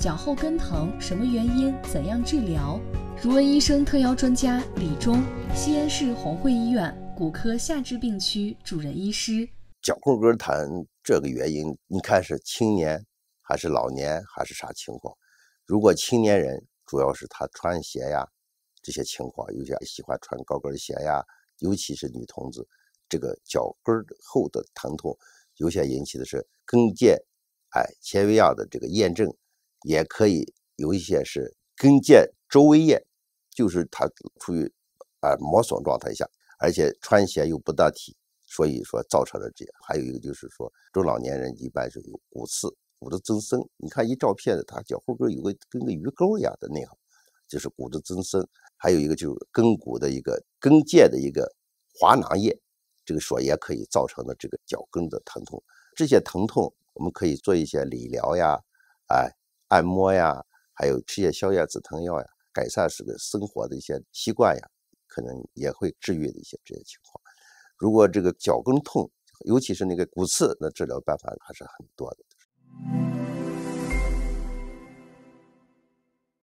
脚后跟疼，什么原因？怎样治疗？如闻医生特邀专家李忠，西安市红会医院骨科下肢病区主任医师。脚后跟疼，这个原因，你看是青年，还是老年，还是啥情况？如果青年人，主要是他穿鞋呀，这些情况，有些喜欢穿高跟鞋呀，尤其是女同志，这个脚跟后的疼痛，有些引起的是跟腱，哎，纤维样的这个炎症。也可以有一些是跟腱周围炎，就是它处于啊磨损状态下，而且穿鞋又不得体，所以说造成了这。样。还有一个就是说中老年人一般是有骨刺、骨质增生，你看一照片，他脚后跟有个跟个鱼钩一样的那样，就是骨质增生。还有一个就是跟骨的一个跟腱的一个滑囊炎，这个说也可以造成的这个脚跟的疼痛。这些疼痛我们可以做一些理疗呀，哎。按摩呀，还有吃些消炎止疼药呀，改善这个生活的一些习惯呀，可能也会治愈的一些这些情况。如果这个脚跟痛，尤其是那个骨刺，那治疗办法还是很多的。